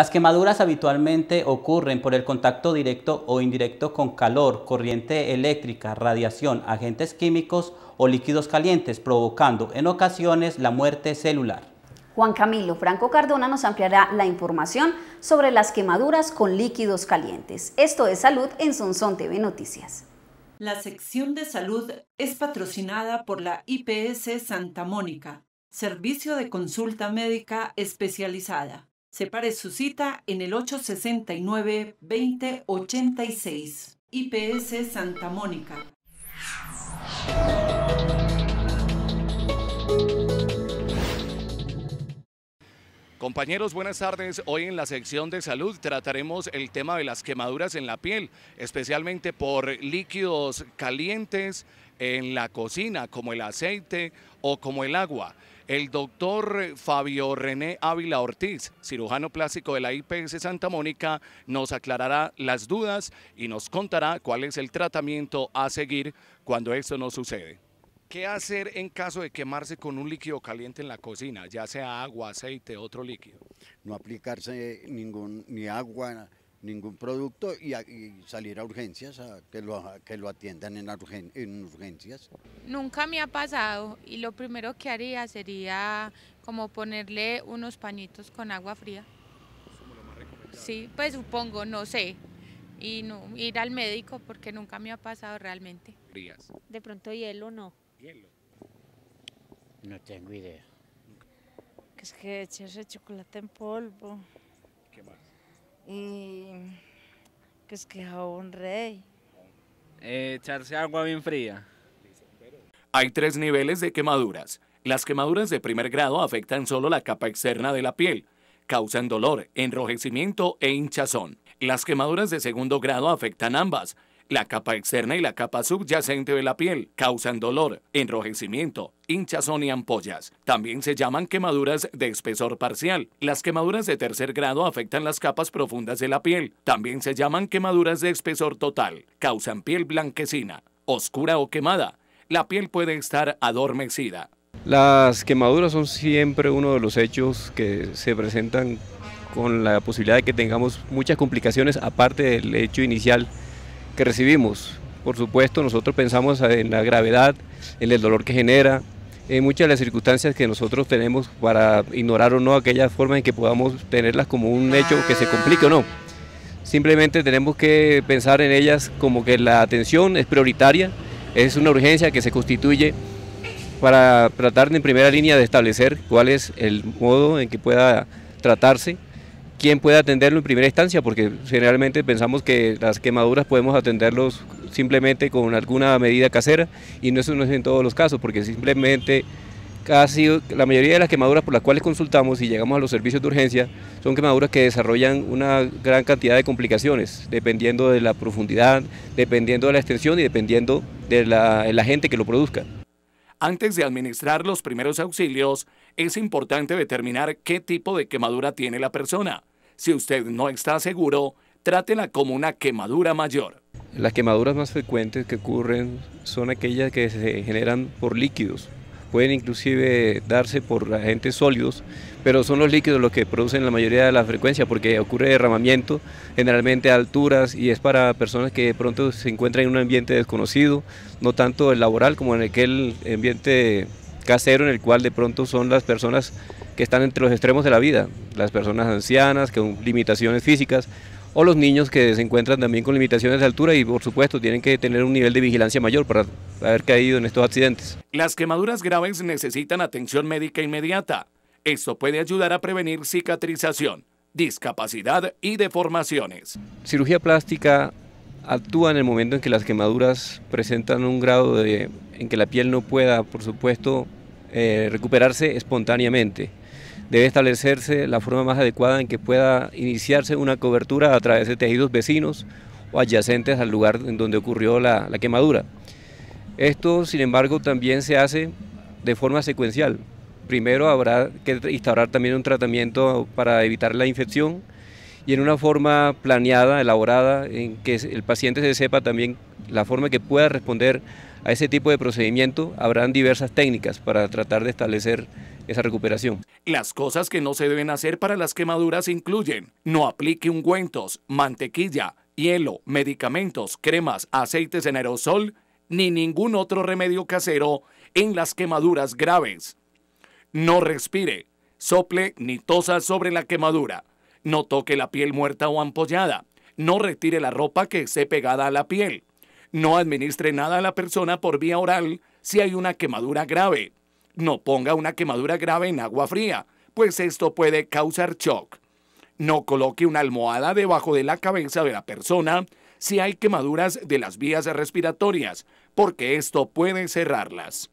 Las quemaduras habitualmente ocurren por el contacto directo o indirecto con calor, corriente eléctrica, radiación, agentes químicos o líquidos calientes, provocando en ocasiones la muerte celular. Juan Camilo Franco Cardona nos ampliará la información sobre las quemaduras con líquidos calientes. Esto es Salud en Sonson TV Noticias. La sección de salud es patrocinada por la IPS Santa Mónica, servicio de consulta médica especializada. Separe su cita en el 869-2086. IPS Santa Mónica. Compañeros, buenas tardes. Hoy en la sección de salud trataremos el tema de las quemaduras en la piel, especialmente por líquidos calientes en la cocina, como el aceite o como el agua. El doctor Fabio René Ávila Ortiz, cirujano plástico de la IPS Santa Mónica, nos aclarará las dudas y nos contará cuál es el tratamiento a seguir cuando esto no sucede. ¿Qué hacer en caso de quemarse con un líquido caliente en la cocina, ya sea agua, aceite, otro líquido? No aplicarse ningún, ni agua, ningún producto y, salir a urgencias, que, lo, que lo atiendan en, urgencias. Nunca me ha pasado y lo primero que haría sería como ponerle unos pañitos con agua fría. Sí, pues supongo, no sé. Y no, ir al médico porque nunca me ha pasado realmente. De pronto hielo no. Hielo. No tengo idea. es que echarse chocolate en polvo. ¿Qué más? es que un rey. echarse agua bien fría. Hay tres niveles de quemaduras. Las quemaduras de primer grado afectan solo la capa externa de la piel, causan dolor, enrojecimiento e hinchazón. Las quemaduras de segundo grado afectan ambas, la capa externa y la capa subyacente de la piel causan dolor, enrojecimiento, hinchazón y ampollas. También se llaman quemaduras de espesor parcial. Las quemaduras de tercer grado afectan las capas profundas de la piel. También se llaman quemaduras de espesor total. Causan piel blanquecina, oscura o quemada. La piel puede estar adormecida. Las quemaduras son siempre uno de los hechos que se presentan con la posibilidad de que tengamos muchas complicaciones aparte del hecho inicial que recibimos. Por supuesto, nosotros pensamos en la gravedad, en el dolor que genera, en muchas de las circunstancias que nosotros tenemos para ignorar o no aquellas formas en que podamos tenerlas como un hecho que se complique o no. Simplemente tenemos que pensar en ellas como que la atención es prioritaria, es una urgencia que se constituye para tratar en primera línea de establecer cuál es el modo en que pueda tratarse quién puede atenderlo en primera instancia, porque generalmente pensamos que las quemaduras podemos atenderlos simplemente con alguna medida casera y no eso no es en todos los casos, porque simplemente casi la mayoría de las quemaduras por las cuales consultamos y llegamos a los servicios de urgencia son quemaduras que desarrollan una gran cantidad de complicaciones, dependiendo de la profundidad, dependiendo de la extensión y dependiendo de la, de la gente que lo produzca. Antes de administrar los primeros auxilios, es importante determinar qué tipo de quemadura tiene la persona si usted no está seguro, trátela como una quemadura mayor. Las quemaduras más frecuentes que ocurren son aquellas que se generan por líquidos. Pueden inclusive darse por agentes sólidos, pero son los líquidos los que producen la mayoría de la frecuencia, porque ocurre derramamiento, generalmente a alturas, y es para personas que de pronto se encuentran en un ambiente desconocido, no tanto el laboral como en aquel ambiente casero en el cual de pronto son las personas que están entre los extremos de la vida, las personas ancianas con limitaciones físicas o los niños que se encuentran también con limitaciones de altura y por supuesto tienen que tener un nivel de vigilancia mayor para haber caído en estos accidentes. Las quemaduras graves necesitan atención médica inmediata. Esto puede ayudar a prevenir cicatrización, discapacidad y deformaciones. Cirugía plástica actúa en el momento en que las quemaduras presentan un grado de, en que la piel no pueda, por supuesto, eh, recuperarse espontáneamente. Debe establecerse la forma más adecuada en que pueda iniciarse una cobertura a través de tejidos vecinos o adyacentes al lugar en donde ocurrió la, la quemadura. Esto, sin embargo, también se hace de forma secuencial. Primero habrá que instaurar también un tratamiento para evitar la infección y en una forma planeada, elaborada, en que el paciente se sepa también la forma que pueda responder a ese tipo de procedimiento, habrán diversas técnicas para tratar de establecer esa recuperación. Las cosas que no se deben hacer para las quemaduras incluyen no aplique ungüentos, mantequilla, hielo, medicamentos, cremas, aceites en aerosol, ni ningún otro remedio casero en las quemaduras graves. No respire, sople ni tosa sobre la quemadura. No toque la piel muerta o ampollada. No retire la ropa que esté pegada a la piel. No administre nada a la persona por vía oral si hay una quemadura grave. No ponga una quemadura grave en agua fría, pues esto puede causar shock. No coloque una almohada debajo de la cabeza de la persona si hay quemaduras de las vías respiratorias, porque esto puede cerrarlas.